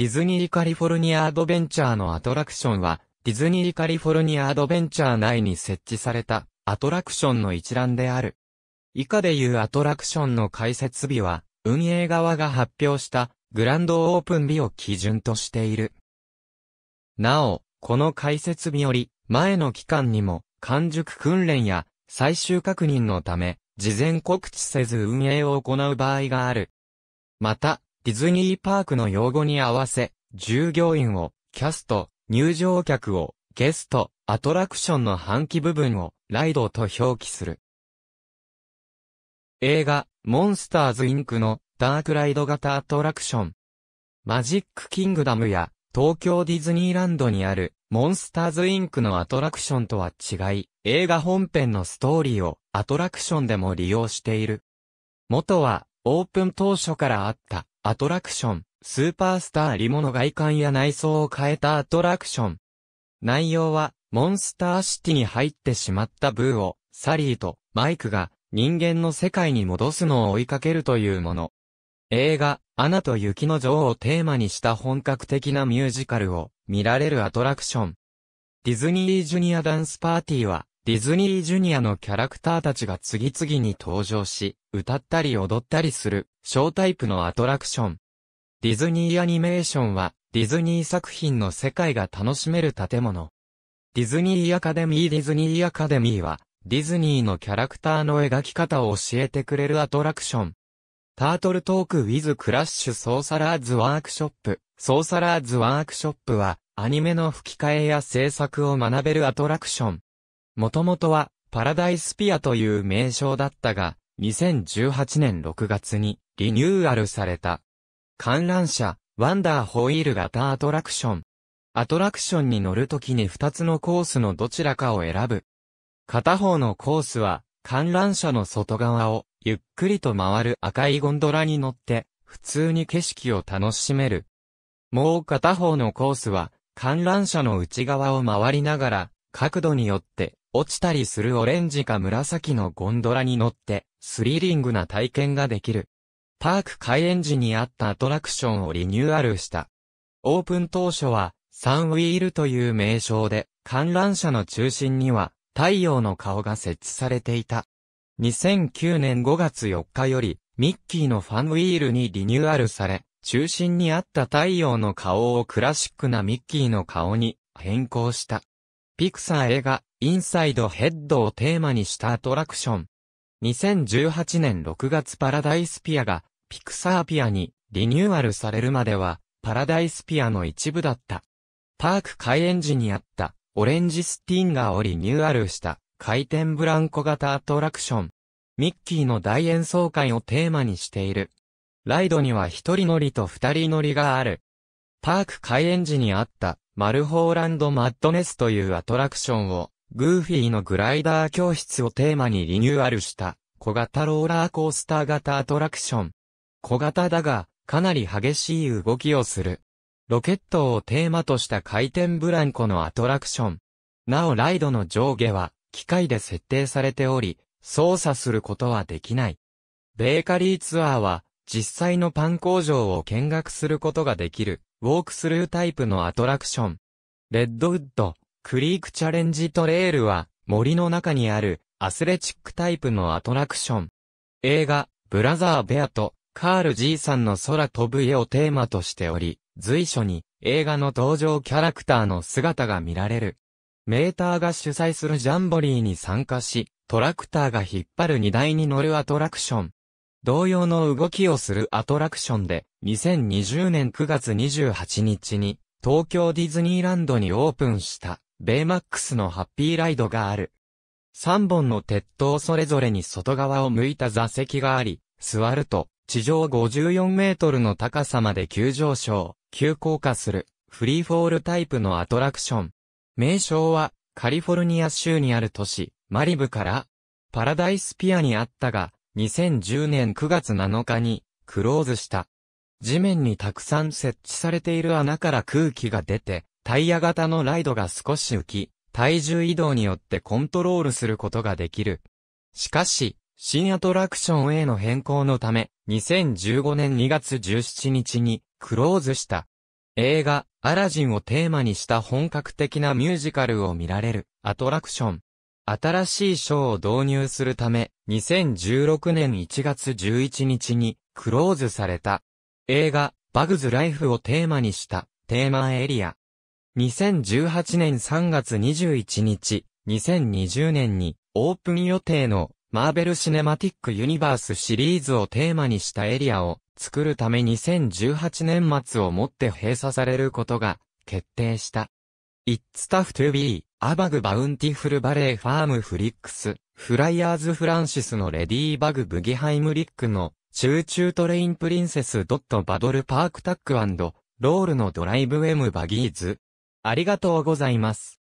ディズニーカリフォルニアアドベンチャーのアトラクションは、ディズニーカリフォルニアアドベンチャー内に設置されたアトラクションの一覧である。以下でいうアトラクションの開設日は、運営側が発表したグランドオープン日を基準としている。なお、この開設日より前の期間にも完熟訓練や最終確認のため、事前告知せず運営を行う場合がある。また、ディズニーパークの用語に合わせ、従業員を、キャスト、入場客を、ゲスト、アトラクションの半期部分を、ライドと表記する。映画、モンスターズインクのダークライド型アトラクション。マジックキングダムや東京ディズニーランドにあるモンスターズインクのアトラクションとは違い、映画本編のストーリーをアトラクションでも利用している。元はオープン当初からあったアトラクション、スーパースターリモの外観や内装を変えたアトラクション。内容は、モンスターシティに入ってしまったブーを、サリーとマイクが人間の世界に戻すのを追いかけるというもの。映画、アナと雪の女王をテーマにした本格的なミュージカルを見られるアトラクション。ディズニージュニアダンスパーティーはディズニージュニアのキャラクターたちが次々に登場し、歌ったり踊ったりする、ショータイプのアトラクション。ディズニーアニメーションは、ディズニー作品の世界が楽しめる建物。ディズニーアカデミーディズニーアカデミーは、ディズニーのキャラクターの描き方を教えてくれるアトラクション。タートルトークウィズ・クラッシュソーサラーズワークショップ。ソーサラーズワークショップは、アニメの吹き替えや制作を学べるアトラクション。もともとは、パラダイスピアという名称だったが、2018年6月にリニューアルされた。観覧車、ワンダーホイール型アトラクション。アトラクションに乗るときに2つのコースのどちらかを選ぶ。片方のコースは、観覧車の外側をゆっくりと回る赤いゴンドラに乗って、普通に景色を楽しめる。もう片方のコースは、観覧車の内側を回りながら、角度によって落ちたりするオレンジか紫のゴンドラに乗って、スリリングな体験ができる。パーク開園時にあったアトラクションをリニューアルした。オープン当初は、サンウィールという名称で、観覧車の中心には、太陽の顔が設置されていた。2009年5月4日より、ミッキーのファンウィールにリニューアルされ、中心にあった太陽の顔をクラシックなミッキーの顔に変更した。ピクサー映画、インサイドヘッドをテーマにしたアトラクション。2018年6月パラダイスピアが、ピクサーピアにリニューアルされるまでは、パラダイスピアの一部だった。パーク開園時にあった、オレンジスティンガーをリニューアルした、回転ブランコ型アトラクション。ミッキーの大演奏会をテーマにしている。ライドには一人乗りと二人乗りがある。パーク開園時にあった、マルホーランドマッドネスというアトラクションを、グーフィーのグライダー教室をテーマにリニューアルした、小型ローラーコースター型アトラクション。小型だが、かなり激しい動きをする。ロケットをテーマとした回転ブランコのアトラクション。なおライドの上下は、機械で設定されており、操作することはできない。ベーカリーツアーは、実際のパン工場を見学することができる。ウォークスルータイプのアトラクション。レッドウッド、クリークチャレンジトレールは、森の中にある、アスレチックタイプのアトラクション。映画、ブラザー・ベアと、カール G さんの空飛ぶ絵をテーマとしており、随所に映画の登場キャラクターの姿が見られる。メーターが主催するジャンボリーに参加し、トラクターが引っ張る荷台に乗るアトラクション。同様の動きをするアトラクションで、2020年9月28日に、東京ディズニーランドにオープンした、ベイマックスのハッピーライドがある。3本の鉄塔それぞれに外側を向いた座席があり、座ると、地上54メートルの高さまで急上昇、急降下する、フリーフォールタイプのアトラクション。名称は、カリフォルニア州にある都市、マリブから、パラダイスピアにあったが、2010年9月7日にクローズした。地面にたくさん設置されている穴から空気が出て、タイヤ型のライドが少し浮き、体重移動によってコントロールすることができる。しかし、新アトラクションへの変更のため、2015年2月17日にクローズした。映画、アラジンをテーマにした本格的なミュージカルを見られるアトラクション。新しいショーを導入するため、2016年1月11日にクローズされた映画バグズライフをテーマにしたテーマエリア。2018年3月21日、2020年にオープン予定のマーベル・シネマティック・ユニバースシリーズをテーマにしたエリアを作るため2018年末をもって閉鎖されることが決定した。It's tough to be, a bug bountiful b a l l e y farm flicks. フライヤーズ・フランシスのレディー・バグ・ブギハイムリックの、チューチュートレイン・プリンセス・ドット・バドル・パーク・タックロールのドライブ・エム・バギーズ。ありがとうございます。